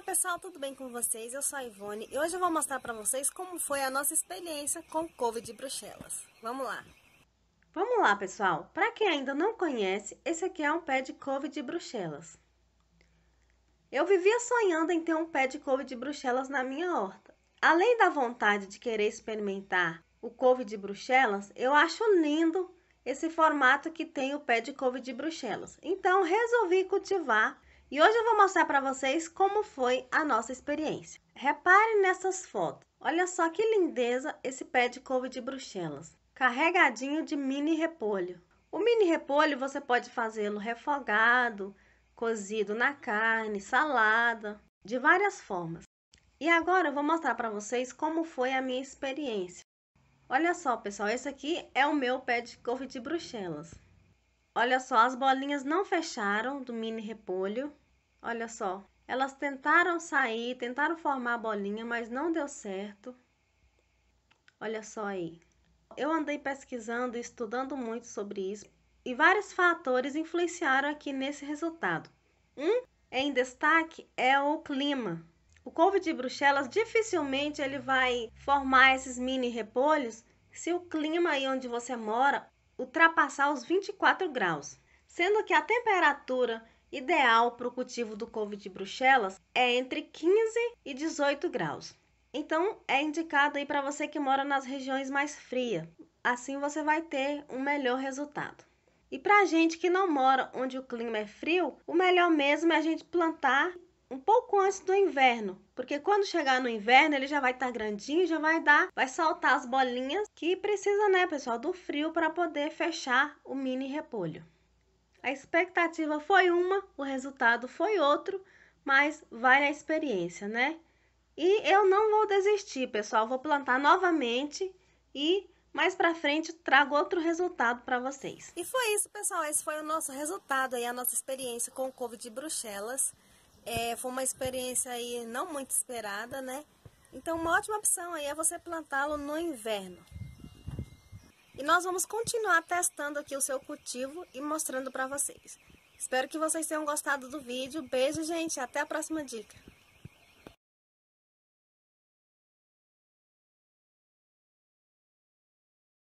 Olá pessoal, tudo bem com vocês? Eu sou a Ivone e hoje eu vou mostrar para vocês como foi a nossa experiência com couve de bruxelas. Vamos lá! Vamos lá pessoal, para quem ainda não conhece, esse aqui é um pé de couve de bruxelas. Eu vivia sonhando em ter um pé de couve de bruxelas na minha horta. Além da vontade de querer experimentar o couve de bruxelas, eu acho lindo esse formato que tem o pé de couve de bruxelas. Então resolvi cultivar e hoje eu vou mostrar para vocês como foi a nossa experiência. Reparem nessas fotos. Olha só que lindeza esse pé de couve de bruxelas, carregadinho de mini repolho. O mini repolho você pode fazê-lo refogado, cozido na carne, salada, de várias formas. E agora eu vou mostrar para vocês como foi a minha experiência. Olha só, pessoal, esse aqui é o meu pé de couve de bruxelas. Olha só, as bolinhas não fecharam do mini repolho. Olha só. Elas tentaram sair, tentaram formar a bolinha, mas não deu certo. Olha só aí. Eu andei pesquisando e estudando muito sobre isso. E vários fatores influenciaram aqui nesse resultado. Um em destaque é o clima. O couve de Bruxelas dificilmente ele vai formar esses mini repolhos se o clima aí onde você mora ultrapassar os 24 graus, sendo que a temperatura ideal para o cultivo do couve de Bruxelas é entre 15 e 18 graus. Então é indicado aí para você que mora nas regiões mais frias. Assim você vai ter um melhor resultado. E para a gente que não mora onde o clima é frio, o melhor mesmo é a gente plantar um pouco antes do inverno, porque quando chegar no inverno ele já vai estar tá grandinho, já vai dar, vai saltar as bolinhas que precisa, né, pessoal, do frio para poder fechar o mini repolho. A expectativa foi uma, o resultado foi outro, mas vale a experiência, né? E eu não vou desistir, pessoal, vou plantar novamente e mais para frente trago outro resultado para vocês. E foi isso, pessoal, esse foi o nosso resultado aí, a nossa experiência com o couve de bruxelas. É, foi uma experiência aí não muito esperada, né? Então, uma ótima opção aí é você plantá-lo no inverno. E nós vamos continuar testando aqui o seu cultivo e mostrando para vocês. Espero que vocês tenham gostado do vídeo. Beijo, gente. Até a próxima dica.